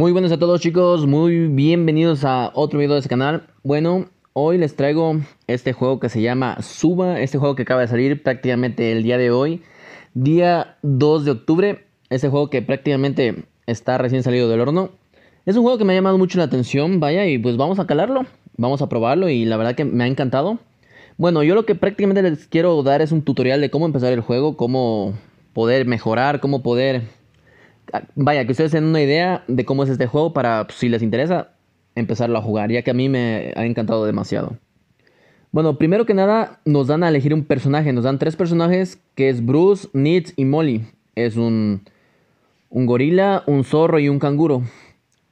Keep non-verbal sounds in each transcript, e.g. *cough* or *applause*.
Muy buenas a todos chicos, muy bienvenidos a otro video de este canal. Bueno, hoy les traigo este juego que se llama Suba, este juego que acaba de salir prácticamente el día de hoy, día 2 de octubre. Este juego que prácticamente está recién salido del horno. Es un juego que me ha llamado mucho la atención, vaya, y pues vamos a calarlo, vamos a probarlo y la verdad que me ha encantado. Bueno, yo lo que prácticamente les quiero dar es un tutorial de cómo empezar el juego, cómo poder mejorar, cómo poder Vaya, que ustedes tengan una idea de cómo es este juego para, pues, si les interesa, empezarlo a jugar, ya que a mí me ha encantado demasiado. Bueno, primero que nada, nos dan a elegir un personaje. Nos dan tres personajes, que es Bruce, Nitz y Molly. Es un, un gorila, un zorro y un canguro.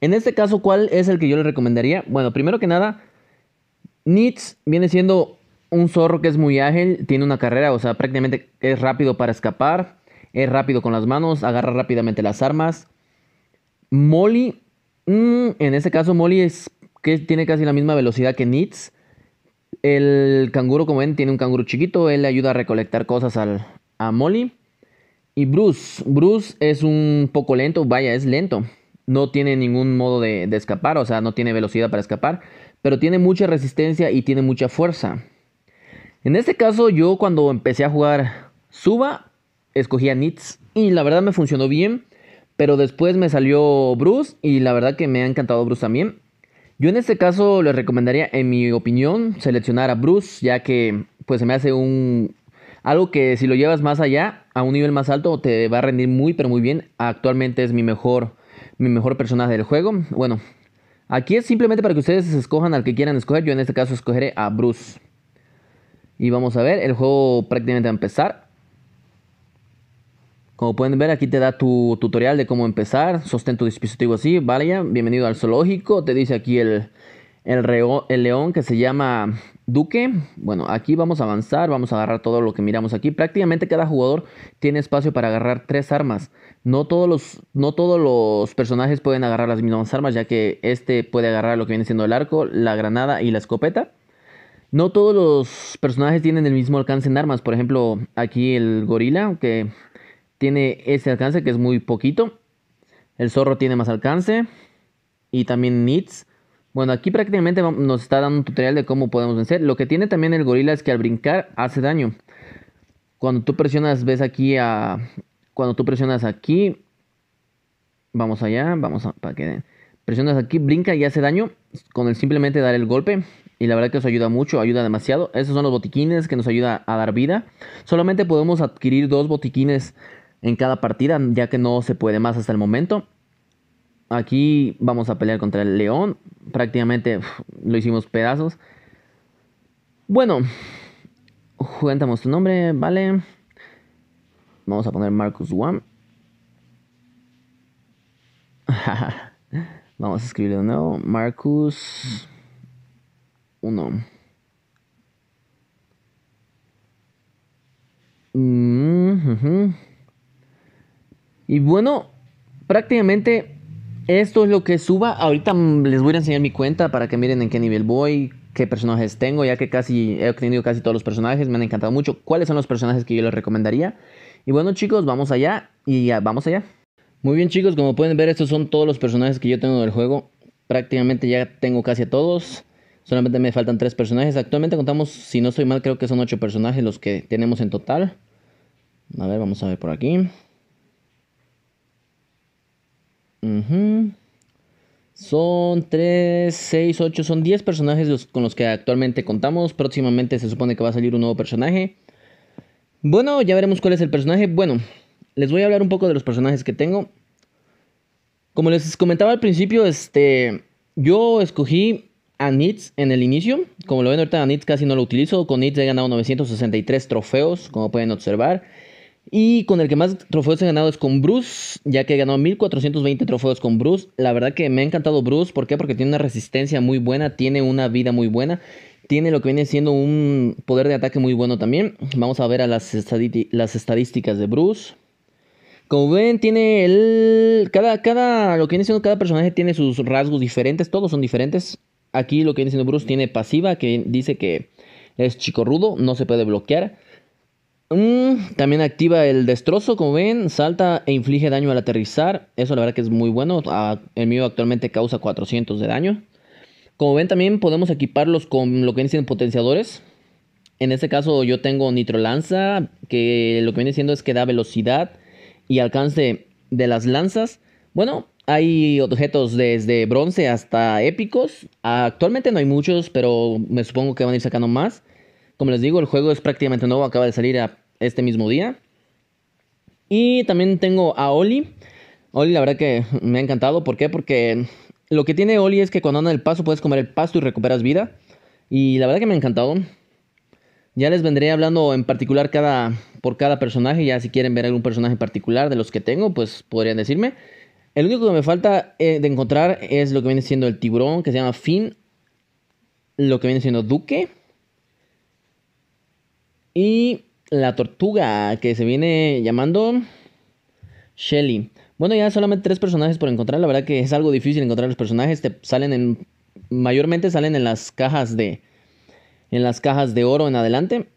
En este caso, ¿cuál es el que yo les recomendaría? Bueno, primero que nada, Nitz viene siendo un zorro que es muy ágil, tiene una carrera, o sea, prácticamente es rápido para escapar. Es rápido con las manos, agarra rápidamente las armas. Molly, mm, en este caso Molly es que tiene casi la misma velocidad que Nitz. El canguro, como ven, tiene un canguro chiquito. Él le ayuda a recolectar cosas al, a Molly. Y Bruce, Bruce es un poco lento, vaya, es lento. No tiene ningún modo de, de escapar, o sea, no tiene velocidad para escapar. Pero tiene mucha resistencia y tiene mucha fuerza. En este caso, yo cuando empecé a jugar Suba, escogía Nitz y la verdad me funcionó bien, pero después me salió Bruce y la verdad que me ha encantado Bruce también. Yo en este caso les recomendaría, en mi opinión, seleccionar a Bruce, ya que pues se me hace un algo que si lo llevas más allá, a un nivel más alto, te va a rendir muy pero muy bien. Actualmente es mi mejor, mi mejor personaje del juego. Bueno, aquí es simplemente para que ustedes escojan al que quieran escoger. Yo en este caso escogeré a Bruce. Y vamos a ver, el juego prácticamente va a empezar. Como pueden ver, aquí te da tu tutorial de cómo empezar. Sostén tu dispositivo así, vaya. Bienvenido al zoológico. Te dice aquí el, el, reo, el, león que se llama Duque. Bueno, aquí vamos a avanzar, vamos a agarrar todo lo que miramos aquí. Prácticamente cada jugador tiene espacio para agarrar tres armas. No todos los, no todos los personajes pueden agarrar las mismas armas, ya que este puede agarrar lo que viene siendo el arco, la granada y la escopeta. No todos los personajes tienen el mismo alcance en armas. Por ejemplo, aquí el gorila, que tiene ese alcance que es muy poquito. El zorro tiene más alcance. Y también Nits. Bueno, aquí prácticamente nos está dando un tutorial de cómo podemos vencer. Lo que tiene también el gorila es que al brincar hace daño. Cuando tú presionas, ves aquí a... Cuando tú presionas aquí... Vamos allá, vamos a... Para que presionas aquí, brinca y hace daño con el simplemente dar el golpe. Y la verdad que eso ayuda mucho, ayuda demasiado. Esos son los botiquines que nos ayuda a dar vida. Solamente podemos adquirir dos botiquines en cada partida, ya que no se puede más hasta el momento. Aquí vamos a pelear contra el león. Prácticamente lo hicimos pedazos. Bueno, cuéntanos tu nombre, vale. Vamos a poner Marcus One. *laughs* vamos a escribir de nuevo. Marcus 1. Y bueno, prácticamente esto es lo que suba. Ahorita les voy a enseñar mi cuenta para que miren en qué nivel voy, qué personajes tengo, ya que casi he obtenido casi todos los personajes, me han encantado mucho. ¿Cuáles son los personajes que yo les recomendaría? Y bueno, chicos, vamos allá y ya, vamos allá. Muy bien, chicos, como pueden ver, estos son todos los personajes que yo tengo del juego. Prácticamente ya tengo casi a todos. Solamente me faltan tres personajes. Actualmente contamos, si no estoy mal, creo que son ocho personajes los que tenemos en total. A ver, vamos a ver por aquí. Son 3, 6, 8, son 10 personajes los, con los que actualmente contamos. Próximamente se supone que va a salir un nuevo personaje. Bueno, ya veremos cuál es el personaje. Bueno, les voy a hablar un poco de los personajes que tengo. Como les comentaba al principio, este, yo escogí a Nitz en el inicio. Como lo ven ahorita, a Nitz casi no lo utilizo. Con Nitz he ganado 963 trofeos, como pueden observar. Y con el que más trofeos he ganado es con Bruce, ya que he ganado 1420 trofeos con Bruce. La verdad que me ha encantado Bruce, ¿por qué? Porque tiene una resistencia muy buena, tiene una vida muy buena, tiene lo que viene siendo un poder de ataque muy bueno también. Vamos a ver a las, las estadísticas de Bruce. Como ven, tiene el. Cada, cada. Lo que cada personaje tiene sus rasgos diferentes. Todos son diferentes. Aquí lo que viene siendo Bruce tiene pasiva, que dice que es chico rudo, no se puede bloquear. Mm, también activa el destrozo, como ven, salta e inflige daño al aterrizar. Eso la verdad que es muy bueno. Ah, el mío actualmente causa 400 de daño. Como ven también podemos equiparlos con lo que vienen siendo potenciadores. En este caso yo tengo Nitro lanza, que lo que viene siendo es que da velocidad y alcance de las lanzas. Bueno, hay objetos desde bronce hasta épicos. Actualmente no hay muchos, pero me supongo que van a ir sacando más. Como les digo, el juego es prácticamente nuevo, acaba de salir a este mismo día. Y también tengo a Oli. Oli, la verdad que me ha encantado. ¿Por qué? Porque lo que tiene Oli es que cuando anda el paso puedes comer el pasto y recuperas vida. Y la verdad que me ha encantado. Ya les vendré hablando en particular cada, por cada personaje. Ya si quieren ver algún personaje en particular de los que tengo, pues podrían decirme. El único que me falta eh, de encontrar es lo que viene siendo el tiburón, que se llama Finn. Lo que viene siendo Duque. Y la tortuga que se viene llamando Shelly. Bueno, ya solamente tres personajes por encontrar. La verdad que es algo difícil encontrar los personajes. Te salen en. Mayormente salen en las cajas de. En las cajas de oro en adelante.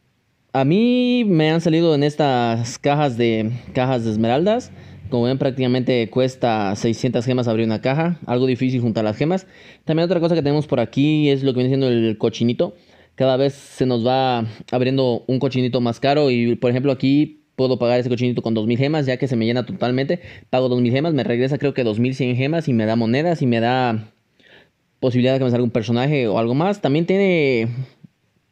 A mí me han salido en estas cajas de. Cajas de esmeraldas. Como ven, prácticamente cuesta 600 gemas abrir una caja. Algo difícil juntar las gemas. También otra cosa que tenemos por aquí es lo que viene siendo el cochinito cada vez se nos va abriendo un cochinito más caro y por ejemplo aquí puedo pagar ese cochinito con 2000 gemas ya que se me llena totalmente, pago 2000 gemas, me regresa creo que 2100 gemas y me da monedas y me da posibilidad de que me salga un personaje o algo más. También tiene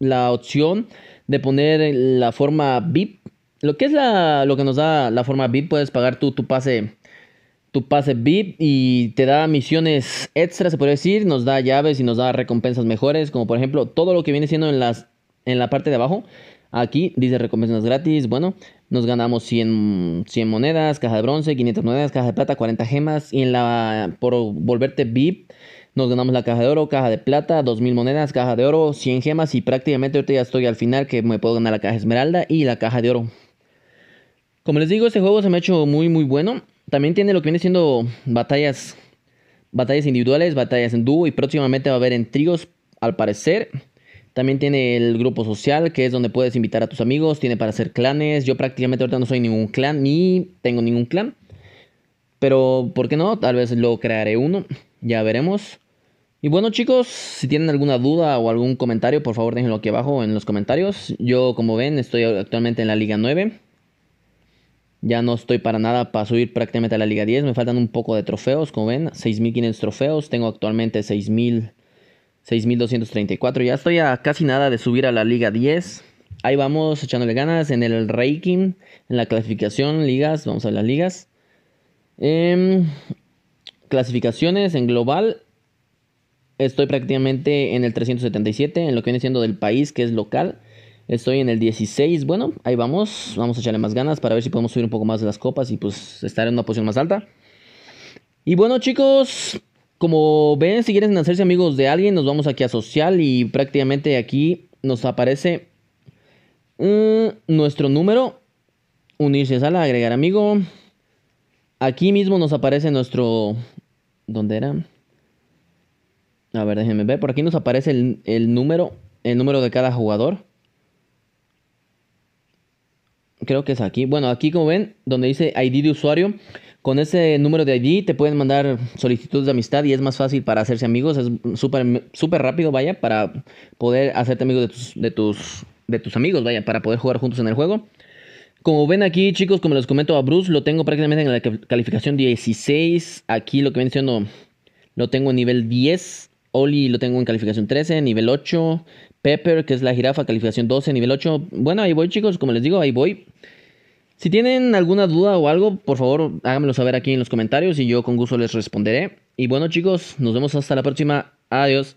la opción de poner la forma VIP. Lo que es la, lo que nos da la forma VIP, puedes pagar tu pase tu pase VIP y te da misiones extra, se puede decir, nos da llaves y nos da recompensas mejores, como por ejemplo todo lo que viene siendo en, las, en la parte de abajo. Aquí dice recompensas gratis, bueno, nos ganamos 100, 100 monedas, caja de bronce, 500 monedas, caja de plata, 40 gemas y en la por volverte VIP nos ganamos la caja de oro, caja de plata, 2000 monedas, caja de oro, 100 gemas y prácticamente ahorita ya estoy al final que me puedo ganar la caja esmeralda y la caja de oro. Como les digo, este juego se me ha hecho muy muy bueno. También tiene lo que viene siendo batallas, batallas individuales, batallas en dúo y próximamente va a haber en trigos, al parecer. También tiene el grupo social, que es donde puedes invitar a tus amigos. Tiene para hacer clanes. Yo prácticamente ahorita no soy ningún clan, ni tengo ningún clan. Pero, ¿por qué no? Tal vez lo crearé uno. Ya veremos. Y bueno chicos, si tienen alguna duda o algún comentario, por favor déjenlo aquí abajo en los comentarios. Yo como ven estoy actualmente en la Liga 9. Ya no estoy para nada para subir prácticamente a la Liga 10. Me faltan un poco de trofeos, como ven. 6.500 trofeos. Tengo actualmente 6.234. Ya estoy a casi nada de subir a la Liga 10. Ahí vamos echándole ganas en el ranking, en la clasificación, ligas. Vamos a las ligas. Em, clasificaciones en global. Estoy prácticamente en el 377, en lo que viene siendo del país, que es local. Estoy en el 16. Bueno, ahí vamos. Vamos a echarle más ganas para ver si podemos subir un poco más de las copas y pues estar en una posición más alta. Y bueno, chicos, como ven, si quieren hacerse amigos de alguien, nos vamos aquí a social y prácticamente aquí nos aparece mm, nuestro número. Unirse a sala, agregar amigo. Aquí mismo nos aparece nuestro... ¿Dónde era? A ver, déjenme ver. Por aquí nos aparece el número, el número de cada jugador creo que es aquí. Bueno, aquí como ven, donde dice ID de usuario, con ese número de ID te pueden mandar solicitudes de amistad y es más fácil para hacerse amigos, es súper rápido, vaya, para poder hacerte amigo de tus, de tus de tus amigos, vaya, para poder jugar juntos en el juego. Como ven aquí, chicos, como les comento a Bruce, lo tengo prácticamente en la calificación 16. Aquí lo que ven diciendo lo tengo en nivel 10. Oli lo tengo en calificación 13, nivel 8. Pepper, que es la jirafa, calificación 12, nivel 8. Bueno, ahí voy chicos, como les digo, ahí voy. Si tienen alguna duda o algo, por favor háganmelo saber aquí en los comentarios y yo con gusto les responderé. Y bueno chicos, nos vemos hasta la próxima. Adiós.